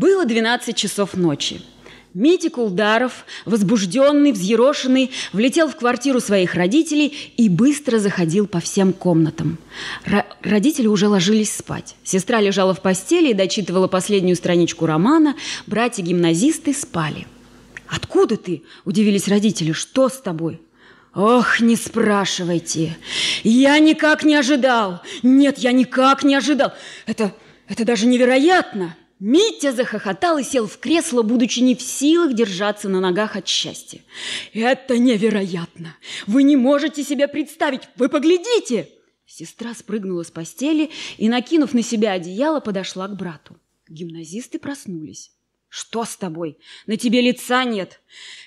Было 12 часов ночи. Митик Улдаров, возбужденный, взъерошенный, влетел в квартиру своих родителей и быстро заходил по всем комнатам. Р родители уже ложились спать. Сестра лежала в постели и дочитывала последнюю страничку романа. Братья-гимназисты спали. «Откуда ты?» – удивились родители. «Что с тобой?» Ох, не спрашивайте. Я никак не ожидал. Нет, я никак не ожидал. Это, это даже невероятно. Митя захохотал и сел в кресло, будучи не в силах держаться на ногах от счастья. «Это невероятно! Вы не можете себе представить! Вы поглядите!» Сестра спрыгнула с постели и, накинув на себя одеяло, подошла к брату. Гимназисты проснулись. «Что с тобой? На тебе лица нет!»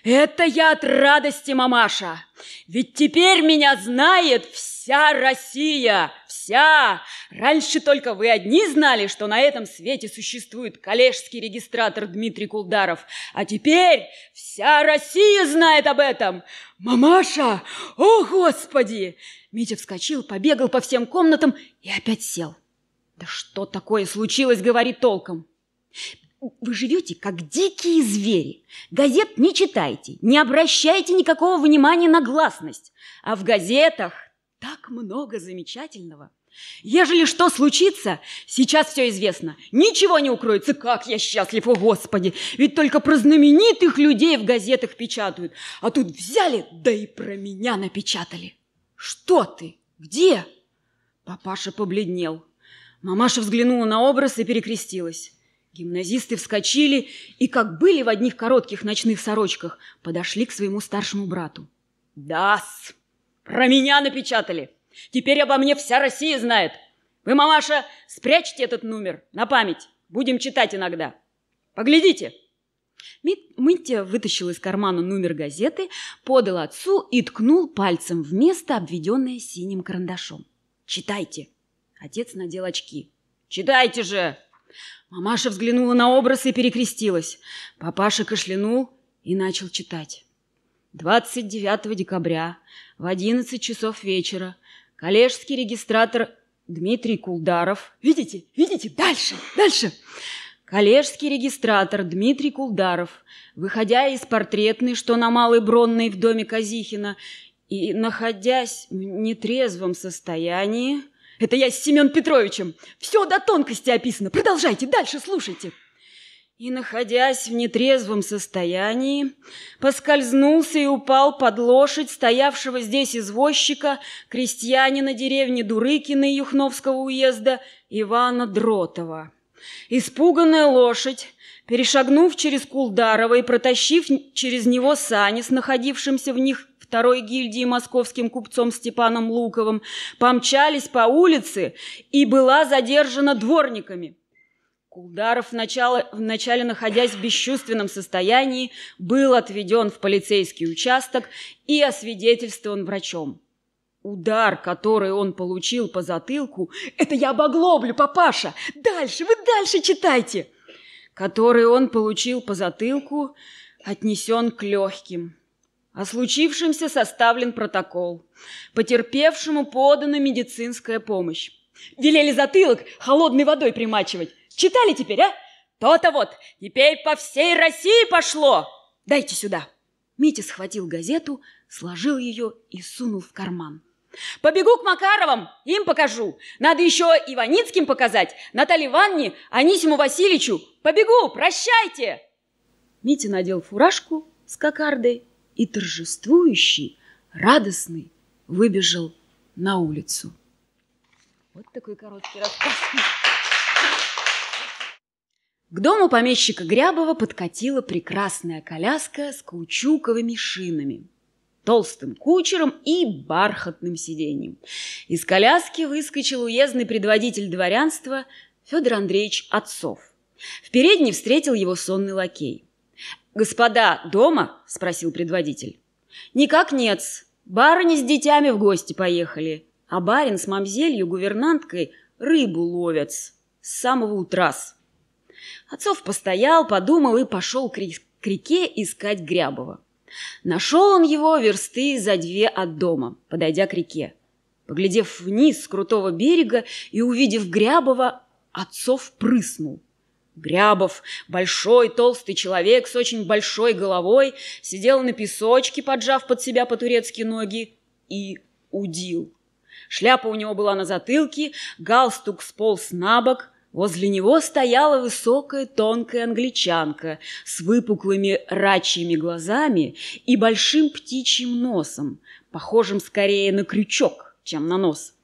«Это я от радости, мамаша! Ведь теперь меня знает вся Россия!» вся! Раньше только вы одни знали, что на этом свете существует коллежский регистратор Дмитрий Кулдаров, а теперь вся Россия знает об этом! Мамаша! О, Господи!» Митя вскочил, побегал по всем комнатам и опять сел. «Да что такое случилось, говорит толком!» Вы живете, как дикие звери. Газет не читайте, не обращайте никакого внимания на гласность. А в газетах так много замечательного. Ежели что случится, сейчас все известно. Ничего не укроется. Как я счастлив, о Господи! Ведь только про знаменитых людей в газетах печатают. А тут взяли, да и про меня напечатали. Что ты? Где? Папаша побледнел. Мамаша взглянула на образ и перекрестилась. Гимназисты вскочили и, как были в одних коротких ночных сорочках, подошли к своему старшему брату. «Да-с!» Про меня напечатали. Теперь обо мне вся Россия знает. Вы, мамаша, спрячьте этот номер на память. Будем читать иногда. Поглядите. Митя вытащил из кармана номер газеты, подал отцу и ткнул пальцем в место, обведенное синим карандашом. «Читайте!» Отец надел очки. «Читайте же!» Мамаша взглянула на образ и перекрестилась. Папаша кашлянул и начал читать. 29 декабря в 11 часов вечера коллежский регистратор Дмитрий Кулдаров... Видите? Видите? Дальше! Дальше! Коллежский регистратор Дмитрий Кулдаров, выходя из портретной, что на Малой Бронной в доме Казихина, и находясь в нетрезвом состоянии... Это я с Семен Петровичем. Все до тонкости описано. Продолжайте, дальше слушайте и, находясь в нетрезвом состоянии, поскользнулся и упал под лошадь стоявшего здесь извозчика, крестьянина деревни Дурыкина Юхновского уезда Ивана Дротова. Испуганная лошадь, перешагнув через Кулдарова и протащив через него сани с находившимся в них второй гильдии московским купцом Степаном Луковым, помчались по улице и была задержана дворниками – Кулдаров, начало, вначале находясь в бесчувственном состоянии, был отведен в полицейский участок и освидетельствован врачом. Удар, который он получил по затылку, «Это я обоглоблю, папаша! Дальше, вы дальше читайте!» Который он получил по затылку, отнесен к легким. О случившемся составлен протокол. Потерпевшему подана медицинская помощь. Велели затылок холодной водой примачивать. Читали теперь, а? То-то вот, теперь по всей России пошло. Дайте сюда. Митя схватил газету, сложил ее и сунул в карман. Побегу к Макаровым, им покажу. Надо еще Иваницким показать, Наталье Ивановне, Анисиму Васильевичу. Побегу, прощайте!» Митя надел фуражку с кокардой и торжествующий, радостный, выбежал на улицу. Вот такой короткий рассказ. К дому помещика Грябова подкатила прекрасная коляска с каучуковыми шинами, толстым кучером и бархатным сиденьем. Из коляски выскочил уездный предводитель дворянства Федор Андреевич Отцов. В передней встретил его сонный лакей. «Господа, дома?» – спросил предводитель. «Никак нет -с. Барыни с детьми в гости поехали, а барин с мамзелью, гувернанткой, рыбу ловят -с. с самого утра -с. Отцов постоял, подумал и пошел к реке искать Грябова. Нашел он его версты за две от дома, подойдя к реке. Поглядев вниз с крутого берега и увидев Грябова, отцов прыснул. Грябов, большой толстый человек с очень большой головой, сидел на песочке, поджав под себя по-турецки ноги, и удил. Шляпа у него была на затылке, галстук сполз на бок, Возле него стояла высокая тонкая англичанка с выпуклыми рачьими глазами и большим птичьим носом, похожим скорее на крючок, чем на нос.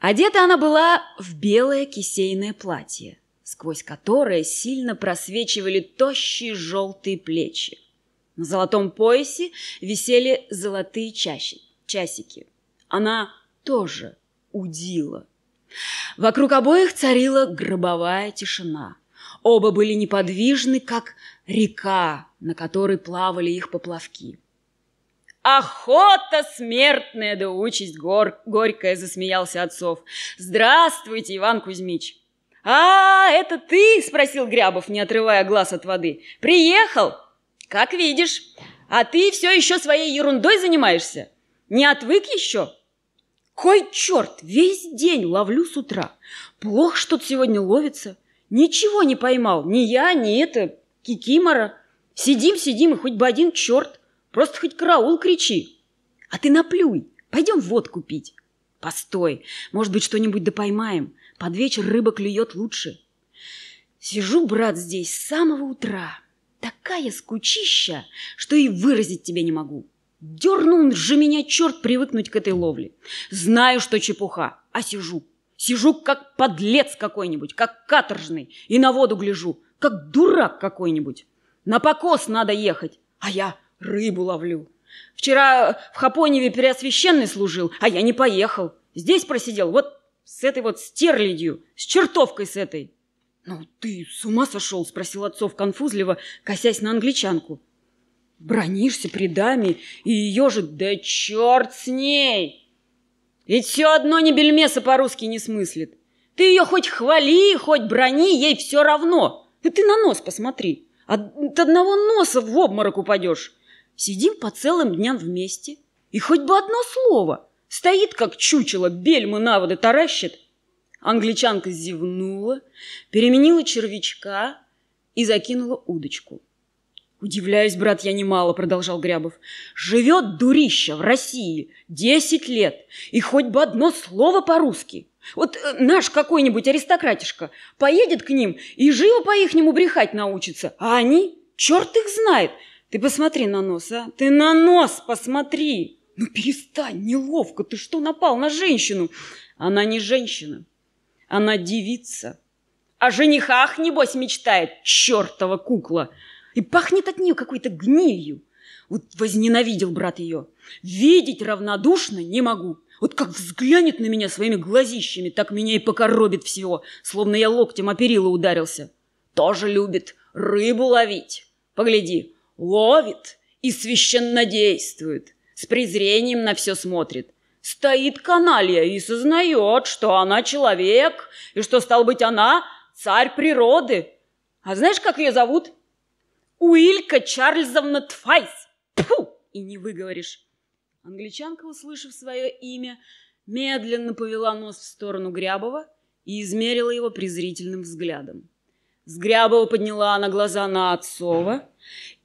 Одета она была в белое кисейное платье, сквозь которое сильно просвечивали тощие желтые плечи. На золотом поясе висели золотые чащи, часики. Она тоже удила. Вокруг обоих царила гробовая тишина. Оба были неподвижны, как река, на которой плавали их поплавки. «Охота смертная, да участь гор... горькая!» – засмеялся отцов. «Здравствуйте, Иван Кузьмич!» «А, это ты?» – спросил Грябов, не отрывая глаз от воды. «Приехал?» «Как видишь. А ты все еще своей ерундой занимаешься? Не отвык еще?» Кой черт, весь день ловлю с утра. Плохо что-то сегодня ловится. Ничего не поймал, ни я, ни это, кикимора. Сидим, сидим, и хоть бы один черт. Просто хоть караул кричи. А ты наплюй, пойдем водку пить. Постой, может быть, что-нибудь да поймаем. Под вечер рыба клюет лучше. Сижу, брат, здесь с самого утра. Такая скучища, что и выразить тебе не могу. Дернул же меня черт привыкнуть к этой ловле. Знаю, что чепуха, а сижу. Сижу, как подлец какой-нибудь, как каторжный, и на воду гляжу, как дурак какой-нибудь. На покос надо ехать, а я рыбу ловлю. Вчера в Хапоневе Преосвященный служил, а я не поехал. Здесь просидел, вот с этой вот стерлядью, с чертовкой с этой. «Ну, ты с ума сошел?» – спросил отцов конфузливо, косясь на англичанку. Бронишься при даме и ее же... Да черт с ней! Ведь все одно не бельмеса по-русски не смыслит. Ты ее хоть хвали, хоть брони, ей все равно. Да ты на нос посмотри. От одного носа в обморок упадешь. Сидим по целым дням вместе. И хоть бы одно слово. Стоит, как чучело, бельмы наводы таращит. Англичанка зевнула, переменила червячка и закинула удочку. «Удивляюсь, брат, я немало», — продолжал Грябов. «Живет дурища в России десять лет, и хоть бы одно слово по-русски. Вот э, наш какой-нибудь аристократишка поедет к ним и живо по-ихнему брехать научится, а они, черт их знает. Ты посмотри на нос, а? Ты на нос посмотри!» «Ну перестань, неловко, ты что напал на женщину?» «Она не женщина, она девица. О женихах, небось, мечтает, чертова кукла!» и пахнет от нее какой-то гнилью. Вот возненавидел брат ее. Видеть равнодушно не могу. Вот как взглянет на меня своими глазищами, так меня и покоробит всего, словно я локтем о перила ударился. Тоже любит рыбу ловить. Погляди, ловит и священно действует. С презрением на все смотрит. Стоит каналья и сознает, что она человек, и что, стал быть, она царь природы. А знаешь, как ее зовут? — Уилька Чарльзовна Твайс, Пфу! И не выговоришь. Англичанка, услышав свое имя, медленно повела нос в сторону Грябова и измерила его презрительным взглядом. С Грябова подняла она глаза на Отцова,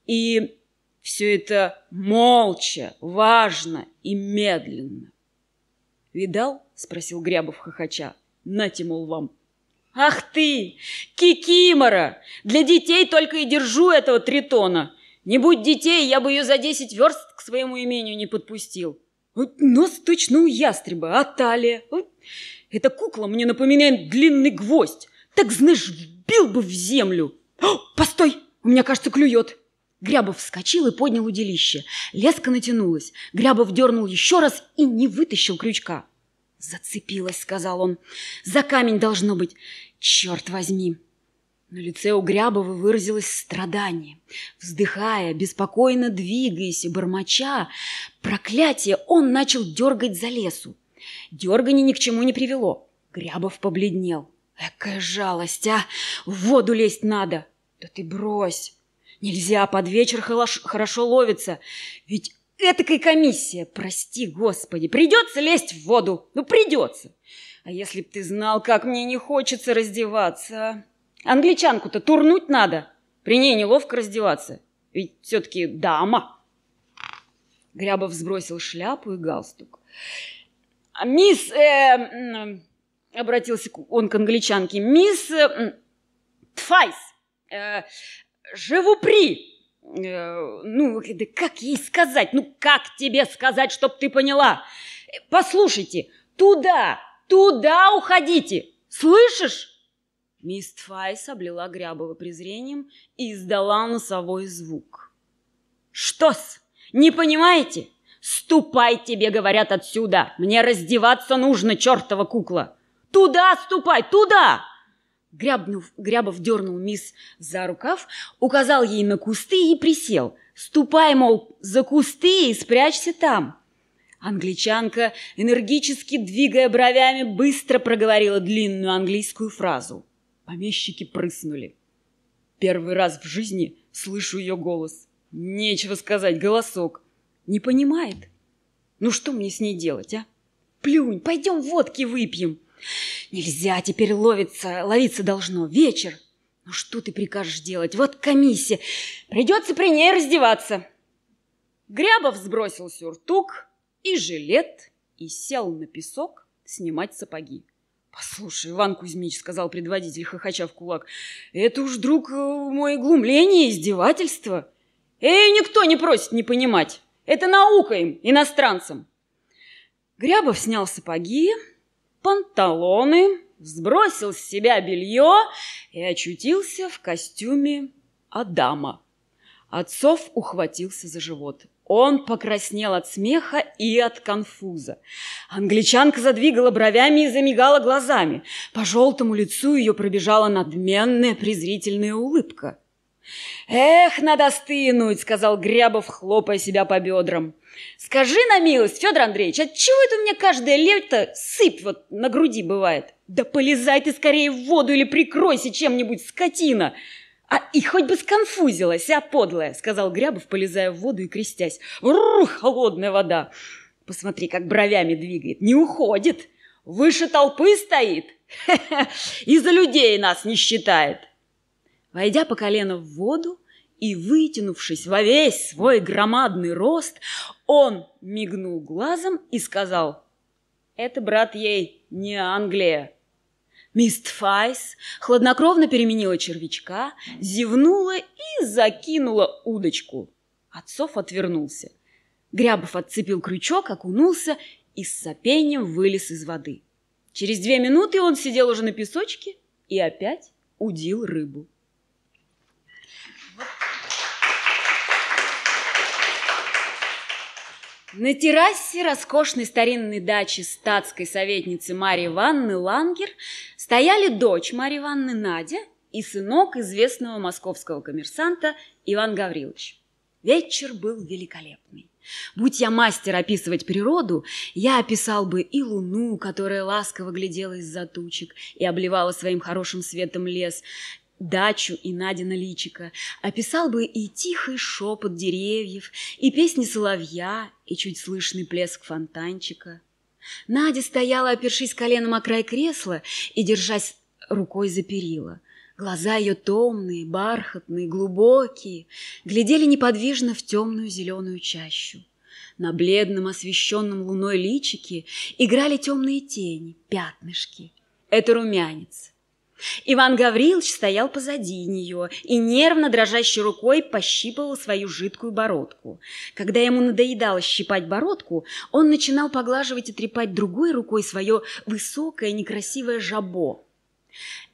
и все это молча, важно и медленно. «Видал?» – спросил Грябов хохоча. «Нате, мол, вам «Ах ты! Кикимора! Для детей только и держу этого тритона! Не будь детей, я бы ее за десять верст к своему имению не подпустил! Вот нос точно у ястреба, а талия! Вот. Эта кукла мне напоминает длинный гвоздь! Так, знаешь, вбил бы в землю! О, постой! У меня, кажется, клюет!» Грябов вскочил и поднял удилище. Леска натянулась. Грябов дернул еще раз и не вытащил крючка. «Зацепилась», — сказал он. «За камень должно быть. Черт возьми!» На лице у Грябова выразилось страдание. Вздыхая, беспокойно двигаясь и бормоча, проклятие он начал дергать за лесу. Дергание ни к чему не привело. Грябов побледнел. «Экая жалость, а! В воду лезть надо!» «Да ты брось! Нельзя под вечер хорошо ловиться, ведь Этакой комиссия, прости, Господи, придется лезть в воду. Ну, придется. А если б ты знал, как мне не хочется раздеваться. А? Англичанку-то турнуть надо. При ней неловко раздеваться. Ведь все-таки дама. Грябов сбросил шляпу и галстук. А «Мисс...» э, Обратился он к англичанке. «Мисс э, Тфайс, э, живу при...» Э, ну, да как ей сказать? Ну, как тебе сказать, чтоб ты поняла? Послушайте, туда, туда уходите! Слышишь? Мисс Файс облила Грябова презрением и издала носовой звук. «Что-с, не понимаете? Ступай тебе, говорят, отсюда! Мне раздеваться нужно, чертова кукла! Туда ступай, туда!» Грябнув, Грябов дернул мисс за рукав, указал ей на кусты и присел. «Ступай, мол, за кусты и спрячься там!» Англичанка, энергически двигая бровями, быстро проговорила длинную английскую фразу. Помещики прыснули. Первый раз в жизни слышу ее голос. Нечего сказать, голосок. Не понимает. Ну что мне с ней делать, а? Плюнь, пойдем водки выпьем. Нельзя, теперь ловиться, ловиться должно. Вечер. Ну что ты прикажешь делать? Вот комиссия. Придется при ней раздеваться. Грябов сбросил сюртук и жилет и сел на песок снимать сапоги. «Послушай, Иван Кузьмич, — сказал предводитель, хохоча в кулак, — это уж, друг э, мой, глумление, издевательство. Эй, никто не просит не понимать. Это наука им, иностранцам». Грябов снял сапоги, панталоны, сбросил с себя белье и очутился в костюме Адама. Отцов ухватился за живот. Он покраснел от смеха и от конфуза. Англичанка задвигала бровями и замигала глазами. По желтому лицу ее пробежала надменная презрительная улыбка. «Эх, надо стынуть!» — сказал Грябов, хлопая себя по бедрам. Скажи на милость, Федор Андреевич, от чего это у меня каждое лето сыпь вот на груди бывает? Да полезай ты скорее в воду или прикройся чем-нибудь, скотина!» «А и хоть бы сконфузилась, а, подлая!» — сказал Грябов, полезая в воду и крестясь. «Рух, холодная вода! Посмотри, как бровями двигает! Не уходит! Выше толпы стоит! Хе и за людей нас не считает!» Войдя по колено в воду, и, вытянувшись во весь свой громадный рост, он мигнул глазом и сказал, «Это, брат, ей не Англия». Мисс Файс хладнокровно переменила червячка, зевнула и закинула удочку. Отцов отвернулся. Грябов отцепил крючок, окунулся и с сопением вылез из воды. Через две минуты он сидел уже на песочке и опять удил рыбу. На террасе роскошной старинной дачи статской советницы Марии Ивановны Лангер стояли дочь Марии Ивановны Надя и сынок известного московского коммерсанта Иван Гаврилович. Вечер был великолепный. Будь я мастер описывать природу, я описал бы и луну, которая ласково глядела из-за тучек и обливала своим хорошим светом лес, дачу и Надина личика, описал бы и тихий шепот деревьев, и песни соловья, и чуть слышный плеск фонтанчика. Надя стояла, опершись коленом о край кресла и держась рукой за перила. Глаза ее томные, бархатные, глубокие, глядели неподвижно в темную зеленую чащу. На бледном освещенном луной личике играли темные тени, пятнышки. Это румянец. Иван Гаврилович стоял позади нее и нервно дрожащей рукой пощипывал свою жидкую бородку. Когда ему надоедало щипать бородку, он начинал поглаживать и трепать другой рукой свое высокое некрасивое жабо.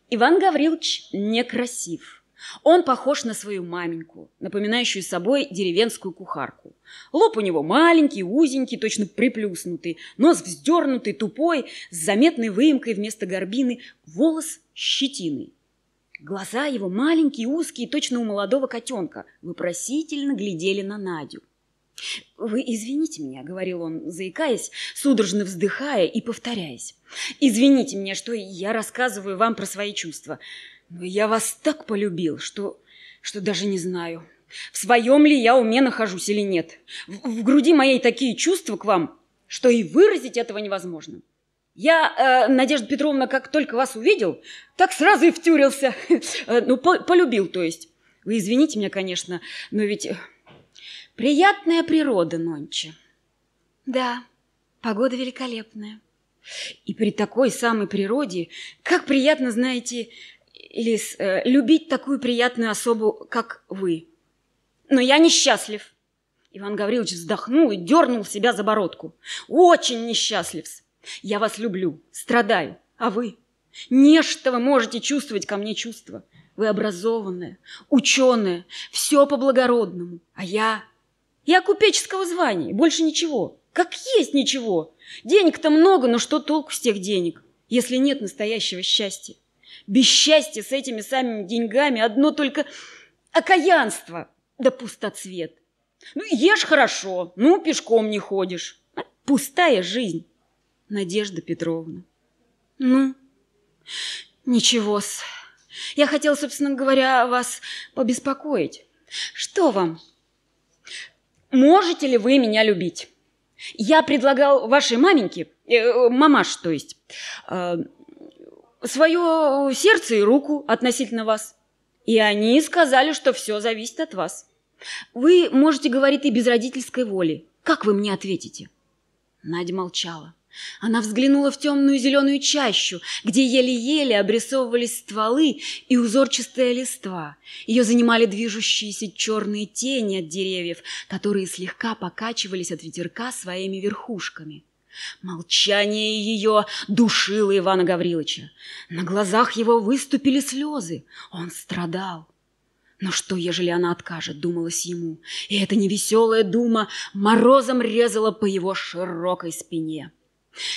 Иван Гаврилович некрасив. Он похож на свою маменьку, напоминающую собой деревенскую кухарку. Лоб у него маленький, узенький, точно приплюснутый, нос вздернутый, тупой, с заметной выемкой вместо горбины, волос щетиной. Глаза его маленькие, узкие, точно у молодого котенка, вопросительно глядели на Надю. «Вы извините меня», — говорил он, заикаясь, судорожно вздыхая и повторяясь. «Извините меня, что я рассказываю вам про свои чувства. Я вас так полюбил, что, что даже не знаю, в своем ли я уме нахожусь или нет. В, в груди моей такие чувства к вам, что и выразить этого невозможно. Я, э, Надежда Петровна, как только вас увидел, так сразу и втюрился. Э, ну, полюбил, то есть. Вы извините меня, конечно, но ведь э, приятная природа нонче. Да, погода великолепная. И при такой самой природе, как приятно, знаете, Лис, э, любить такую приятную особу, как вы. Но я несчастлив. Иван Гаврилович вздохнул и дернул себя за бородку. Очень несчастлив. Я вас люблю, страдаю. А вы? Нечто вы можете чувствовать ко мне чувства. Вы образованная, ученая, все по-благородному. А я... Я купеческого звания, больше ничего. Как есть ничего. Денег-то много, но что толку с тех денег, если нет настоящего счастья? Бесчастье с этими самими деньгами, одно только окаянство да пустоцвет. Ну, ешь хорошо, ну, пешком не ходишь. А пустая жизнь, Надежда Петровна. Ну, ничего-с. Я хотела, собственно говоря, вас побеспокоить. Что вам? Можете ли вы меня любить? Я предлагал вашей маменьке, э, э мамаш, то есть, э, свое э, сердце и руку относительно вас. И они сказали, что все зависит от вас. Вы можете говорить и без родительской воли. Как вы мне ответите?» Надя молчала. Она взглянула в темную зеленую чащу, где еле-еле обрисовывались стволы и узорчатые листва. Ее занимали движущиеся черные тени от деревьев, которые слегка покачивались от ветерка своими верхушками. Молчание ее душило Ивана Гавриловича. На глазах его выступили слезы. Он страдал. Но что, ежели она откажет, думалось ему, и эта невеселая дума морозом резала по его широкой спине.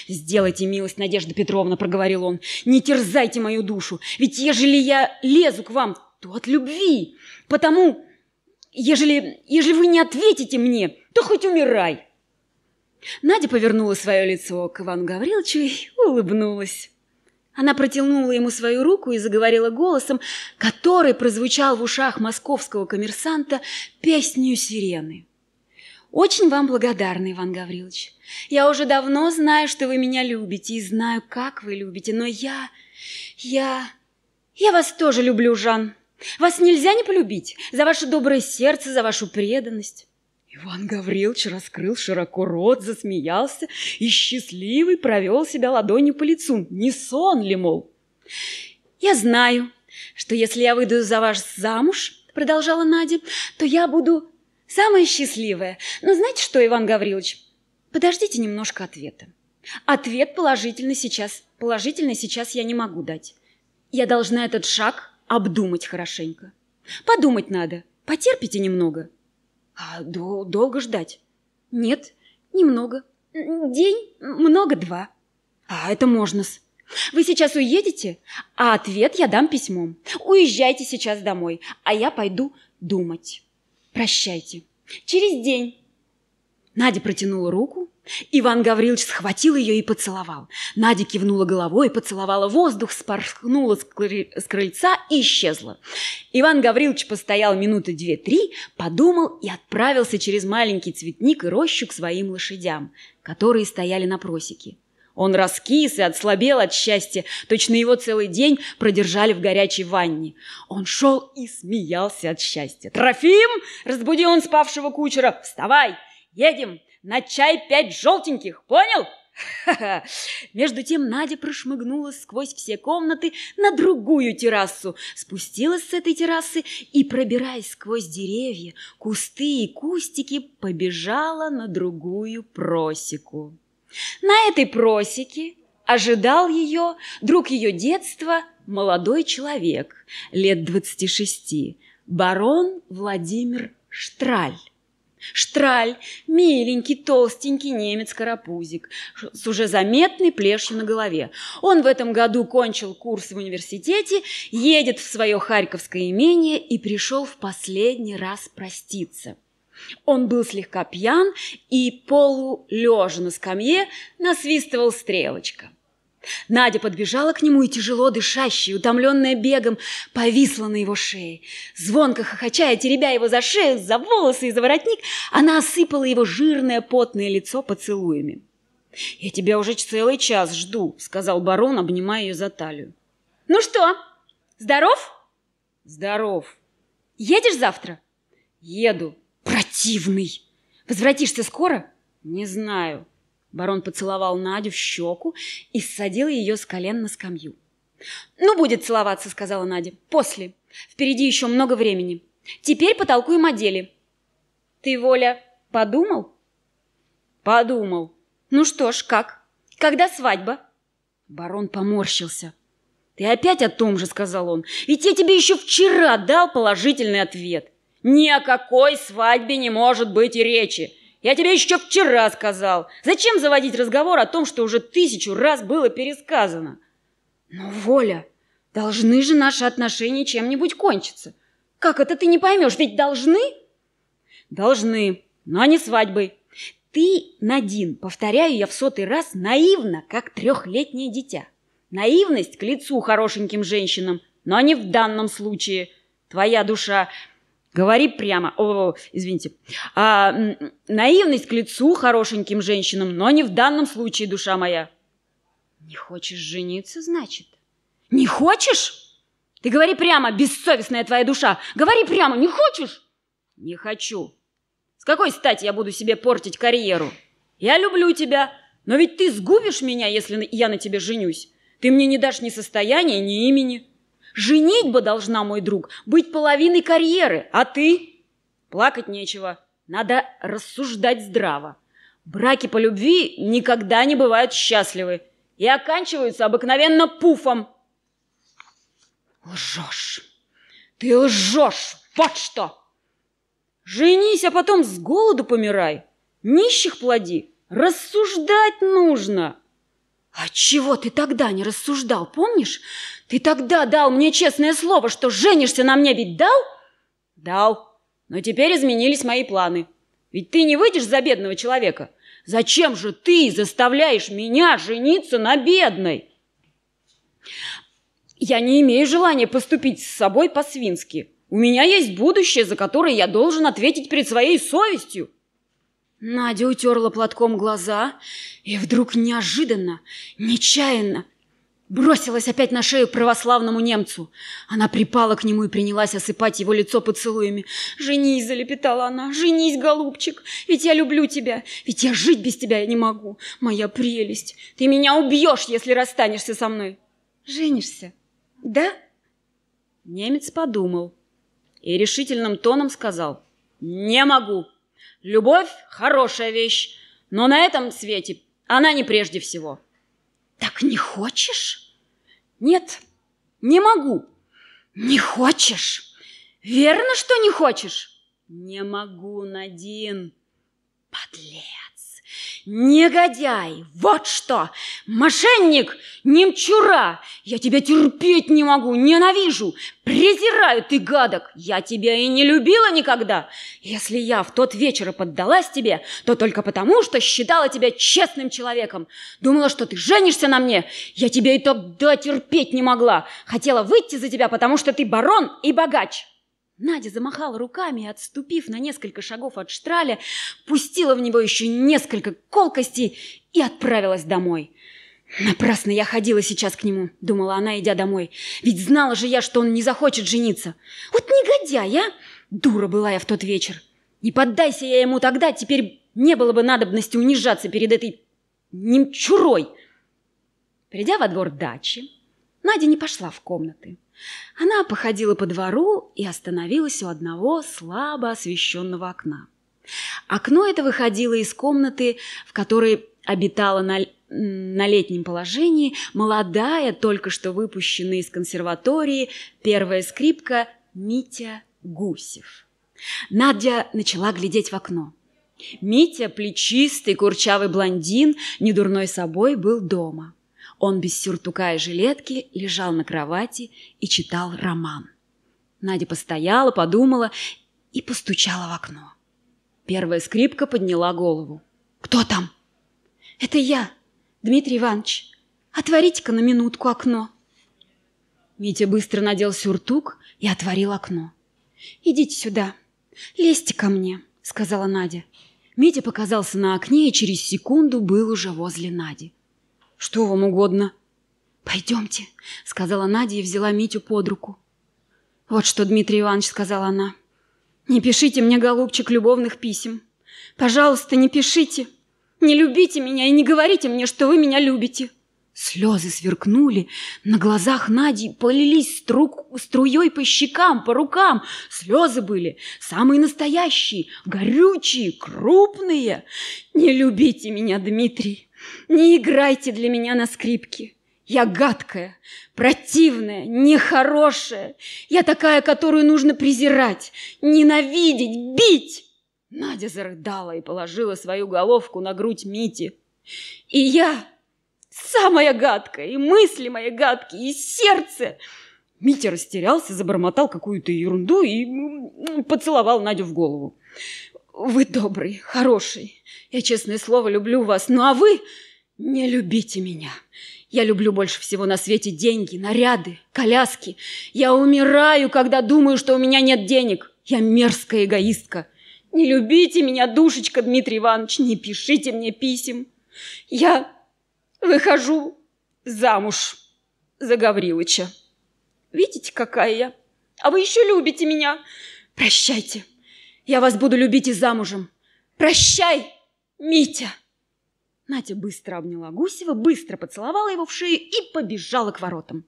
«Сделайте милость, Надежда Петровна», — проговорил он, — «не терзайте мою душу, ведь ежели я лезу к вам, то от любви, потому, ежели, ежели вы не ответите мне, то хоть умирай». Надя повернула свое лицо к Ивану Гавриловичу и улыбнулась. Она протянула ему свою руку и заговорила голосом, который прозвучал в ушах московского коммерсанта песню сирены. «Очень вам благодарна, Иван Гаврилович. Я уже давно знаю, что вы меня любите, и знаю, как вы любите, но я... я... я вас тоже люблю, Жан. Вас нельзя не полюбить за ваше доброе сердце, за вашу преданность». Иван Гаврилович раскрыл широко рот, засмеялся и счастливый провел себя ладонью по лицу. Не сон ли, мол? «Я знаю, что если я выйду за вас замуж, — продолжала Надя, — то я буду самая счастливая. Но знаете что, Иван Гаврилович, подождите немножко ответа. Ответ положительный сейчас. Положительный сейчас я не могу дать. Я должна этот шаг обдумать хорошенько. Подумать надо. Потерпите немного. А до долго ждать? Нет, немного. День, много два. А это можно-с. Вы сейчас уедете, а ответ я дам письмом. Уезжайте сейчас домой, а я пойду думать. Прощайте. Через день. Надя протянула руку. Иван Гаврилович схватил ее и поцеловал. Надя кивнула головой, поцеловала воздух, спорхнула с, с крыльца и исчезла. Иван Гаврилович постоял минуты две-три, подумал и отправился через маленький цветник и рощу к своим лошадям, которые стояли на просеке. Он раскис и отслабел от счастья. Точно его целый день продержали в горячей ванне. Он шел и смеялся от счастья. «Трофим!» – разбудил он спавшего кучера. «Вставай! Едем на чай пять желтеньких, понял? Между тем Надя прошмыгнула сквозь все комнаты на другую террасу, спустилась с этой террасы и, пробираясь сквозь деревья, кусты и кустики, побежала на другую просеку. На этой просеке ожидал ее друг ее детства, молодой человек, лет 26, барон Владимир Штраль. Штраль, миленький, толстенький немец-карапузик с уже заметной плешью на голове. Он в этом году кончил курс в университете, едет в свое харьковское имение и пришел в последний раз проститься. Он был слегка пьян и полулежа на скамье насвистывал стрелочка. Надя подбежала к нему и, тяжело дышащая, утомленная бегом, повисла на его шее. Звонко хохочая, теребя его за шею, за волосы и за воротник, она осыпала его жирное потное лицо поцелуями. «Я тебя уже целый час жду», — сказал барон, обнимая ее за талию. «Ну что, здоров?» «Здоров». «Едешь завтра?» «Еду». «Противный!» «Возвратишься скоро?» «Не знаю». Барон поцеловал Надю в щеку и ссадил ее с колен на скамью. «Ну, будет целоваться», — сказала Надя. «После. Впереди еще много времени. Теперь потолкуем о деле». «Ты, Воля, подумал?» «Подумал. Ну что ж, как? Когда свадьба?» Барон поморщился. «Ты опять о том же», — сказал он. «Ведь я тебе еще вчера дал положительный ответ. Ни о какой свадьбе не может быть и речи. Я тебе еще вчера сказал. Зачем заводить разговор о том, что уже тысячу раз было пересказано? Но, Воля, должны же наши отношения чем-нибудь кончиться. Как это ты не поймешь? Ведь должны? Должны, но не свадьбой. Ты, Надин, повторяю я в сотый раз, наивна, как трехлетнее дитя. Наивность к лицу хорошеньким женщинам, но не в данном случае. Твоя душа Говори прямо. О, извините. А, наивность к лицу хорошеньким женщинам, но не в данном случае, душа моя. Не хочешь жениться, значит? Не хочешь? Ты говори прямо, бессовестная твоя душа. Говори прямо, не хочешь? Не хочу. С какой стати я буду себе портить карьеру? Я люблю тебя, но ведь ты сгубишь меня, если я на тебе женюсь. Ты мне не дашь ни состояния, ни имени. Женитьба должна, мой друг, быть половиной карьеры, а ты? Плакать нечего, надо рассуждать здраво. Браки по любви никогда не бывают счастливы и оканчиваются обыкновенно пуфом. Лжешь! Ты лжешь! Вот что! Женись, а потом с голоду помирай. Нищих плоди. Рассуждать нужно. «А чего ты тогда не рассуждал, помнишь? Ты тогда дал мне честное слово, что женишься на мне ведь дал?» «Дал. Но теперь изменились мои планы. Ведь ты не выйдешь за бедного человека. Зачем же ты заставляешь меня жениться на бедной?» «Я не имею желания поступить с собой по-свински. У меня есть будущее, за которое я должен ответить перед своей совестью. Надя утерла платком глаза и вдруг неожиданно, нечаянно бросилась опять на шею православному немцу. Она припала к нему и принялась осыпать его лицо поцелуями. «Женись!» – залепетала она. «Женись, голубчик! Ведь я люблю тебя! Ведь я жить без тебя я не могу! Моя прелесть! Ты меня убьешь, если расстанешься со мной!» «Женишься? Да?» Немец подумал и решительным тоном сказал «Не могу!» Любовь – хорошая вещь, но на этом свете она не прежде всего. Так не хочешь? Нет, не могу. Не хочешь? Верно, что не хочешь? Не могу, Надин. Подлец негодяй, вот что, мошенник, немчура, я тебя терпеть не могу, ненавижу, презираю ты, гадок, я тебя и не любила никогда. Если я в тот вечер и поддалась тебе, то только потому, что считала тебя честным человеком, думала, что ты женишься на мне, я тебя и тогда терпеть не могла, хотела выйти за тебя, потому что ты барон и богач». Надя замахала руками и, отступив на несколько шагов от штраля, пустила в него еще несколько колкостей и отправилась домой. «Напрасно я ходила сейчас к нему», — думала она, идя домой. «Ведь знала же я, что он не захочет жениться. Вот негодяй, а! Дура была я в тот вечер. Не поддайся я ему тогда, теперь не было бы надобности унижаться перед этой немчурой». Придя во двор дачи, Надя не пошла в комнаты. Она походила по двору и остановилась у одного слабо освещенного окна. Окно это выходило из комнаты, в которой обитала на, на летнем положении молодая, только что выпущенная из консерватории, первая скрипка Митя Гусев. Надя начала глядеть в окно. Митя, плечистый, курчавый блондин, недурной собой, был дома. Он без сюртука и жилетки лежал на кровати и читал роман. Надя постояла, подумала и постучала в окно. Первая скрипка подняла голову. «Кто там?» «Это я, Дмитрий Иванович. Отворите-ка на минутку окно». Митя быстро надел сюртук и отворил окно. «Идите сюда. Лезьте ко мне», — сказала Надя. Митя показался на окне и через секунду был уже возле Нади. «Что вам угодно?» «Пойдемте», — сказала Надя и взяла Митю под руку. «Вот что, Дмитрий Иванович», — сказала она. «Не пишите мне, голубчик, любовных писем. Пожалуйста, не пишите. Не любите меня и не говорите мне, что вы меня любите». Слезы сверкнули, на глазах Нади полились струк, струей по щекам, по рукам. Слезы были самые настоящие, горючие, крупные. «Не любите меня, Дмитрий! Не играйте для меня на скрипке. Я гадкая, противная, нехорошая. Я такая, которую нужно презирать, ненавидеть, бить. Надя зарыдала и положила свою головку на грудь Мити. И я самая гадкая, и мысли мои гадкие, и сердце. Митя растерялся, забормотал какую-то ерунду и поцеловал Надю в голову. Вы добрый, хороший. Я, честное слово, люблю вас. Ну а вы не любите меня. Я люблю больше всего на свете деньги, наряды, коляски. Я умираю, когда думаю, что у меня нет денег. Я мерзкая эгоистка. Не любите меня, душечка, Дмитрий Иванович, не пишите мне писем. Я выхожу замуж за Гаврилыча. Видите, какая я? А вы еще любите меня. Прощайте. Я вас буду любить и замужем. Прощай, Митя!» Натя быстро обняла Гусева, быстро поцеловала его в шею и побежала к воротам.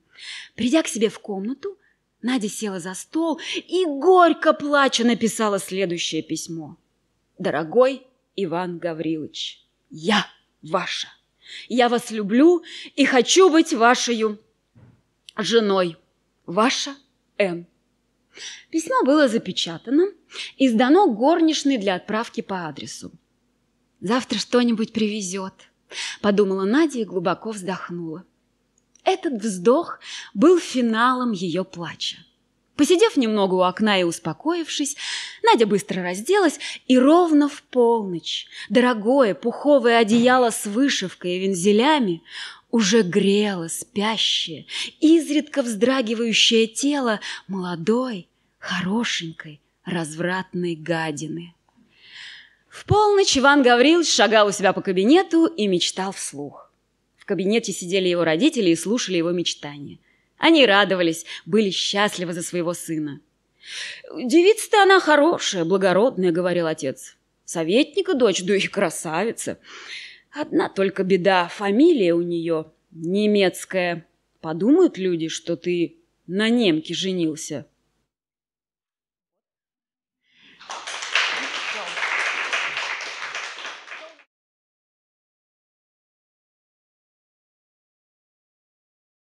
Придя к себе в комнату, Надя села за стол и, горько плача, написала следующее письмо. «Дорогой Иван Гаврилович, я ваша. Я вас люблю и хочу быть вашей женой. Ваша Н. Письмо было запечатано и сдано горничной для отправки по адресу. «Завтра что-нибудь привезет», – подумала Надя и глубоко вздохнула. Этот вздох был финалом ее плача. Посидев немного у окна и успокоившись, Надя быстро разделась, и ровно в полночь дорогое пуховое одеяло с вышивкой и вензелями уже грело спящее, изредка вздрагивающее тело молодой, хорошенькой, развратной гадины. В полночь Иван Гаврилович шагал у себя по кабинету и мечтал вслух. В кабинете сидели его родители и слушали его мечтания. Они радовались, были счастливы за своего сына. «Девица-то она хорошая, благородная», — говорил отец. «Советника дочь, да и красавица. Одна только беда, фамилия у нее немецкая. Подумают люди, что ты на немке женился».